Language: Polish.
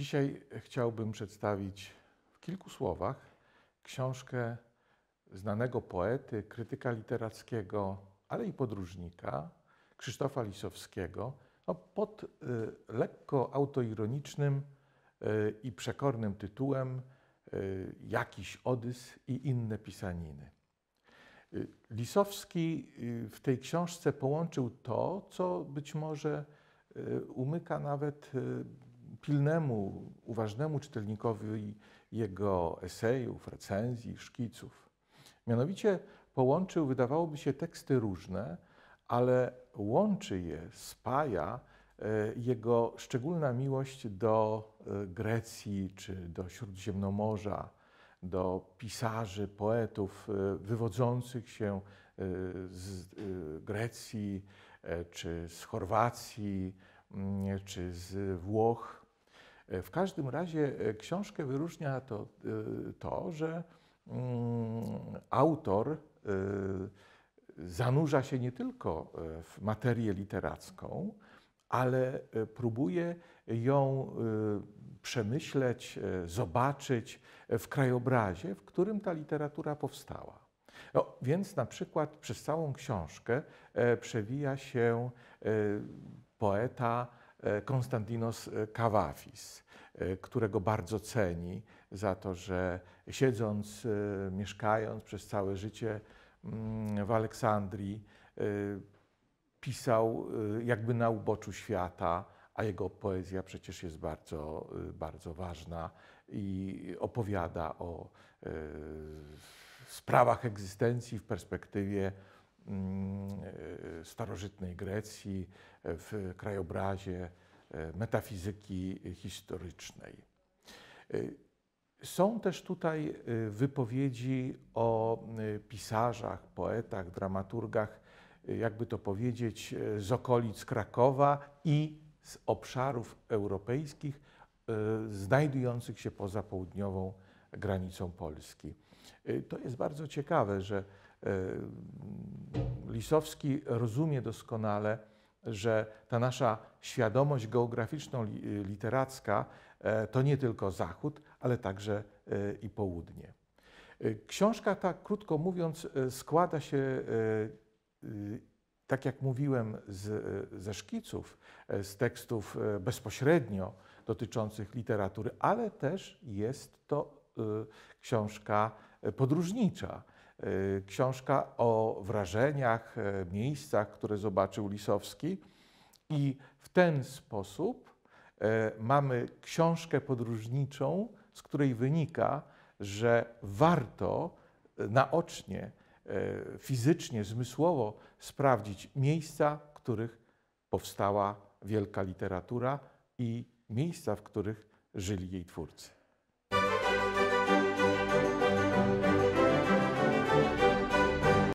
Dzisiaj chciałbym przedstawić w kilku słowach książkę znanego poety, krytyka literackiego, ale i podróżnika Krzysztofa Lisowskiego no, pod y, lekko autoironicznym y, i przekornym tytułem y, Jakiś Odys i inne pisaniny. Y, Lisowski y, w tej książce połączył to, co być może y, umyka nawet pilnemu, uważnemu czytelnikowi jego esejów, recenzji, szkiców. Mianowicie połączył, wydawałoby się, teksty różne, ale łączy je, spaja e, jego szczególna miłość do e, Grecji czy do Śródziemnomorza, do pisarzy, poetów e, wywodzących się z Grecji czy z Chorwacji czy z Włoch. W każdym razie e, książkę wyróżnia to, e, to że mm, autor e, zanurza się nie tylko w materię literacką, ale próbuje ją przemyśleć, zobaczyć w krajobrazie, w którym ta literatura powstała. No, więc na przykład przez całą książkę przewija się poeta E, Konstantinos e, Kawafis, e, którego bardzo ceni za to, że siedząc, mieszkając przez całe życie mm, w Aleksandrii, pisał jakby na uboczu świata, a jego poezja przecież jest bardzo, bardzo ważna i opowiada o sprawach egzystencji w perspektywie Mm, e, starożytnej Grecji, e, w krajobrazie e, metafizyki historycznej. Są też tutaj wypowiedzi o pisarzach, poetach, dramaturgach, jakby to powiedzieć, z okolic Krakowa i z obszarów europejskich, znajdujących się poza południową granicą Polski. To jest bardzo ciekawe, że Yy, Lisowski rozumie doskonale, że ta nasza świadomość geograficzno-literacka yy, e, to nie tylko Zachód, ale także e, i Południe. E, książka ta, krótko mówiąc, składa się, tak jak mówiłem, z, ze szkiców, z tekstów bezpośrednio dotyczących literatury, ale też jest to książka podróżnicza. Y, książka o wrażeniach, y, miejscach, które zobaczył Lisowski. I w ten sposób y, mamy książkę podróżniczą, z której wynika, że warto naocznie, fizycznie, zmysłowo sprawdzić miejsca, w których powstała wielka literatura i miejsca, w których żyli jej twórcy.